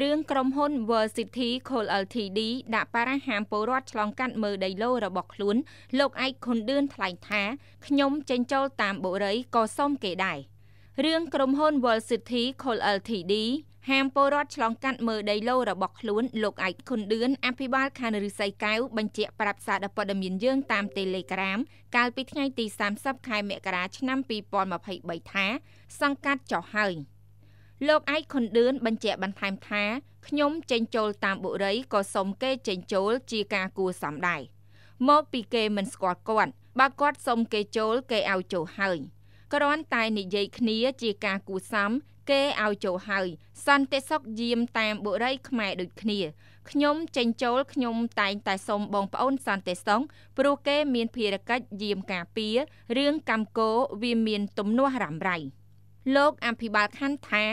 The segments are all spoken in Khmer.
រឿងក្រុមហ៊ុន World City Coal Ltd ដាក់បារាហាមពលរដ្ឋឆ្លងកាត់មើលដីឡូរបស់ខ្លួនលោកឯកខុនដឿនថ្លែងថាខ្ញុំចេញចូលតាមបុរីក៏សុំគេដែររឿងក្រុមហ៊ុន World City Coal Ltd ហាមពលរដ្ឋឆ្លងកាត់មើលដីឡូរបស់ខ្លួនលោកឯកខុនដឿនអភិបាលខណ្ឌរិស័យកែវបញ្ជាក់ប្រាប់សារព័ត៌មានយើងតាម Telegram កាលពីថ្ងៃទី30ខែមករាឆ្នាំ2023ថា សង្កាត់ចោះហើយ។លោកឯកខុនឌឿនបញ្ជាក់បន្ថែមថាខ្ញុំចេញចូលតាមបុរីក៏សុំគេចេញចូលជាការគួសមដែរមកពីគេមិនស្គាល់គាត់បើគាត់សុំគេចូល គេឲ្យចូលហើយគ្រាន់តែនិយាយគ្នាជាការគួសមគេឲ្យចូលហើយ សន្តិសុខយាមតាមបុរីខ្មែរដូចគ្នាខ្ញុំចេញចូលខ្ញុំតែងតែសុំបងប្អូនសន្តិសុខព្រោះគេមានភារកិច្ចយាមការពាររឿងកម្មកោវាមាន ទំនាស់រ៉ាំរ៉ៃ។លោកអភិបាលខណ្ឌថា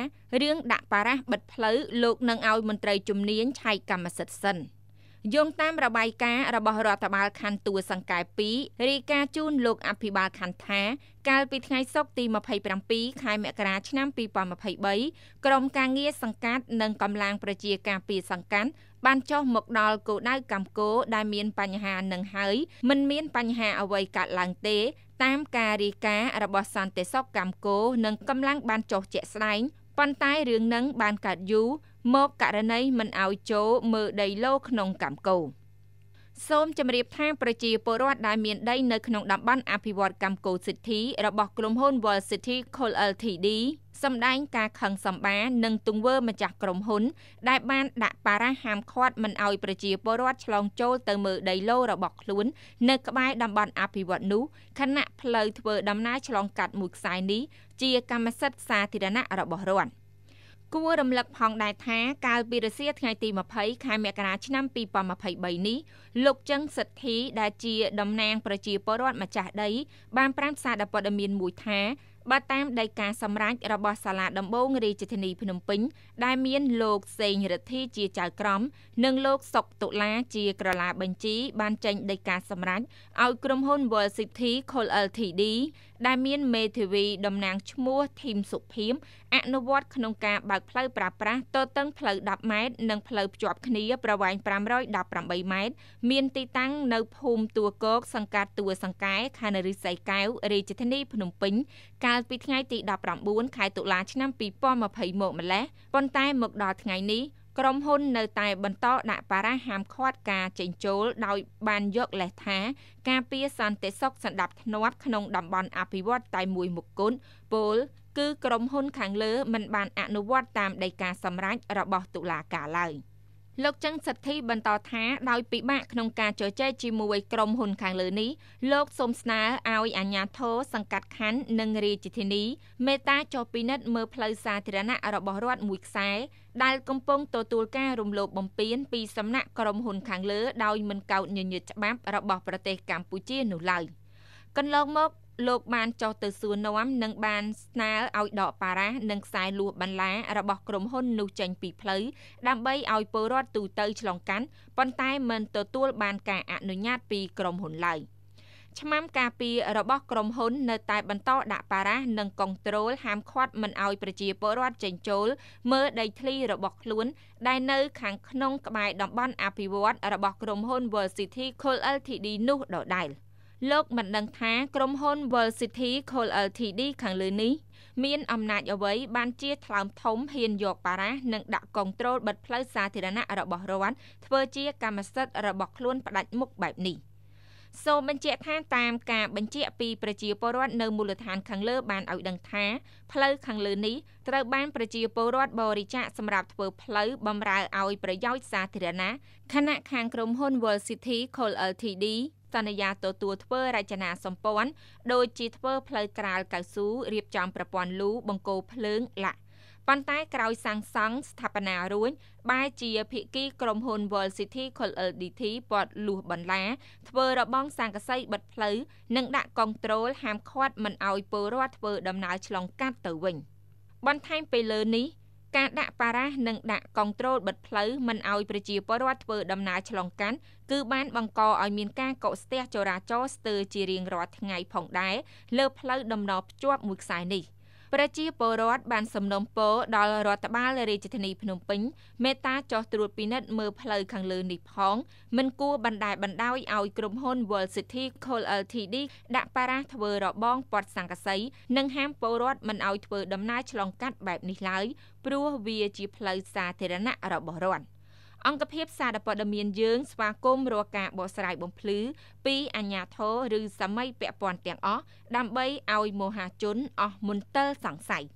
រឿងដាក់បារះបិទផ្លូវលោកនឹងឲ្យមន្ត្រីជំនាញឆែកកម្មសិទ្ធិសិន។យោងតាមរបាយការណ៍របស់រដ្ឋបាលខណ្ឌទួលសង្កែ2រាយការណ៍ជូនលោកអភិបាលខណ្ឌថា កាលពីថ្ងៃសុក្រទី27ខែមករាឆ្នាំ2023ក្រមការងារសង្កាត់និងកម្លាំងប្រជាការពារសង្កាត់ បានចុះមកដល់គោលដៅកម្គោដែលមានបញ្ហានឹងហើយមិនមានបញ្ហាអ្វីកើតឡើងទេ តាមការរាយការណ៍របស់សន្តិសុខកម្គោនិងកម្លាំងបានចុះជាក់ស្ដែងប៉ុន្តែរឿងនឹងបានកើតយូរមកករណីមិនអោយចូលមើលដីឡូក្នុង កម្មកោសូមជម្រាបថាប្រជាពលរដ្ឋដែលមានដីនៅក្នុងតំបន់អភិវឌ្ឍកម្មកូស៊ីធីរបស់ក្រុមហ៊ុន World City Coal Ltd សម្ដែងការខឹងសម្បានិងទង្វើម្ចាស់ក្រុមហ៊ុន ដែលបាន ដាក់បារ៉ាហាមឃាត់មិនឲ្យប្រជាពលរដ្ឋឆ្លងចូលទៅមើលដីឡូរបស់ខ្លួន នៅក្បែរតំបន់អភិវឌ្ឍនោះខណៈផ្លូវធ្វើដំណើរឆ្លងកាត់មួយខ្សែនេះជាកម្មសិទ្ធិសាធារណៈរបស់រដ្ឋគួររំលឹកផងដែរថាកាលពីរសៀលថ្ងៃទី20ខែមករាឆ្នាំ2023នេះលោកចឹងសិទ្ធិដែលជាតំណាងប្រជាពលរដ្ឋម្ចាស់ដី បានប្រាំផ្សាយដល់ព័ត៌មានមួយថាបើតាមដីកាសម្រេចរបស់សាលាដំបងរាជធានីភ្នំពេញដែលមានលោកសេងរទ្ធីជាចៅក្រម និងលោកសុកតុលាជាក្រឡាបញ្ជី បានចេញដីកាសម្រេចឲ្យក្រុមហ៊ុន World City Coal Ltd ដែលមានមេធាវីតំណាងឈ្មោះធីមសុភីមអនុវត្តក្នុងការបើកផ្លូវប្រាប្រាស់ទទឹងផ្លូវ10ម៉ែត្រនិងផ្លូវភ្ជាប់គ្នាប្រវែង518ម៉ែត្រមានទីតាំងនៅ ភូមិទួកកសង្កាត់ទួសង្កែខណ្ឌរិស័យកែវរាជធានីភ្នំពេញកាលពីថ្ងៃទី19ខែតុលាឆ្នាំ2020មកម្លេះប៉ុន្តែ មកដល់ថ្ងៃនេះក្រុមហ៊ុននៅតែបន្តដាក់បារ៉ាហាមឃាត់ការចេញចូល ដោយបានយកលេសថាការពារសន្តិសុខសណ្ដាប់ធ្នាប់ក្នុងតំបន់អភិវឌ្ឍតែមួយមុខគត់ពលគឺក្រុមហ៊ុនខាងលើមិនបានអនុវត្តតាមដីការសម្រេចរបស់តុលាការឡើយ។លោកចឹងសិទ្ធិបន្តថាដោយពិបាកក្នុងការជជែកជាមួយក្រុមហ៊ុនខាងលើនេះលោកសូមស្នើឲ្យអាជ្ញាធរសង្កាត់ខណ្ឌនិងរាជធានីមេត្តាចុះពិនិត្យមើលផ្លូវសាធារណៈរបស់រដ្ឋមួយខ្សែដែលកំពុងទទួលការរំលោភបំពានពីសំណាក់ក្រុមហ៊ុនខាងលើ ដោយមិនកោតញញើតច្បាប់ របស់ប្រទេសកម្ពុជានោះឡើយកន្លងមកលោកបានចុះទៅសួរនាំនិងបានស្នើឲ្យដកប៉ារ៉ានិងខ្សែលួសបន្លារបស់ក្រុមហ៊ុននោះចេញពីផ្លូវដើម្បីឲ្យពលរដ្ឋទូទៅឆ្លងកាត់ប៉ុន្តែមិនទទួល បានការអនុញ្ញាតពីក្រុមហ៊ុនឡើយឆ្មាំការពីរបស់ក្រុមហ៊ុន នៅតែបន្តដាក់ប៉ារ៉ានិងកុងត្រូលហាមឃាត់មិនឲ្យប្រជាពលរដ្ឋចេញចូល មើលដីធ្លីរបស់ខ្លួន ដែលនៅ ខាងក្នុង ក្បែរតំបន់អភិវឌ្ឍរបស់ក្រុមហ៊ុន World City Coal Ltd នោះដដែល។លោកមិនដឹងថាក្រុមហ៊ុន World City Coal Ltd ខាងលើនេះមានអំណាចអ្វីបានជាថ្លើមធំហ៊ានយកប៉ារ៉ានិងដាក់កងត្រូលបិទផ្លូវសាធារណៈរបស់រដ្ឋធ្វើជាកម្មសិទ្ធិរបស់ខ្លួនផ្ដាច់មុខបែបនេះសូមបញ្ជាក់ថាតាមការបញ្ជាក់ពីប្រជាពលរដ្ឋនៅមូលដ្ឋានខាងលើបានឲ្យដឹងថាផ្លូវខាងលើនេះត្រូវបានប្រជាពលរដ្ឋបរិច្ចាគសម្រាប់ធ្វើផ្លូវបម្រើឲ្យប្រយោជន៍សាធារណៈខណៈខាងក្រុមហ៊ុន World City Coal Ltd សន្យាទទួលធ្វើរចនាសម្ព័ន្ធដូចជាធ្វើផ្លូវក្រាលកៅស៊ូរៀបចំប្រព័ន្ធលូបង្គោលភ្លើងឡាក់ប៉ុន្តែក្រោយសាងសង់ស្ថាបនារួចបែជាភិគីក្រុមហ៊ុន World City Coal LDT ពាត់លួសបន្លាធ្វើរបងសង្កសីបិទផ្លូវនិងដាក់កុងត្រូលហាមឃាត់មិនឲ្យពលរដ្ឋធ្វើដំណើរឆ្លងកាត់ទៅវិញបន្ថែមពីលើនេះការដាក់ប៉ារ៉ាសនិងដាក់កង់ត្រូលបិទផ្លូវមិនឲ្យប្រជាពលរដ្ឋធ្វើដំណើរឆ្លងកាត់គឺបានបង្កឲ្យមានការកកស្ទះចរាចរណ៍ស្ទើរជារៀងរាល់ថ្ងៃផងដែរលើផ្លូវដំណភ្ជាប់មួយខ្សែនេះ។ប្រជាពលរដ្ឋបានសំណូមពរដល់រដ្ឋបាលរាជធានីភ្នំពេញមេត្តាចោះត្រួតពិនិត្យមើលផ្លូវខាងលើនេះផង មិនគួរបណ្តែបណ្ដោយឲ្យក្រុមហ៊ុន World City Coal Ltd ដាក់ប៉ារ៉ាធ្វើរបងពាត់សង្កសីនិងហាមពលរដ្ឋមិនឲ្យធ្វើដំណើរឆ្លងកាត់បែបនេះឡើយព្រោះវាជាផ្លូវសាធារណៈរបស់រដ្ឋអង្គភាពសារព័ត៌មានយើងស្វាគមន៍រាល់ការបកស្រាយបំភ្លឺពីអាជ្ញាធរឬសម័យពាក់ព័ន្ធទាំងអស់ដើម្បីឲ្យមហាជនអស់មន្ទិលសង្ស័យ។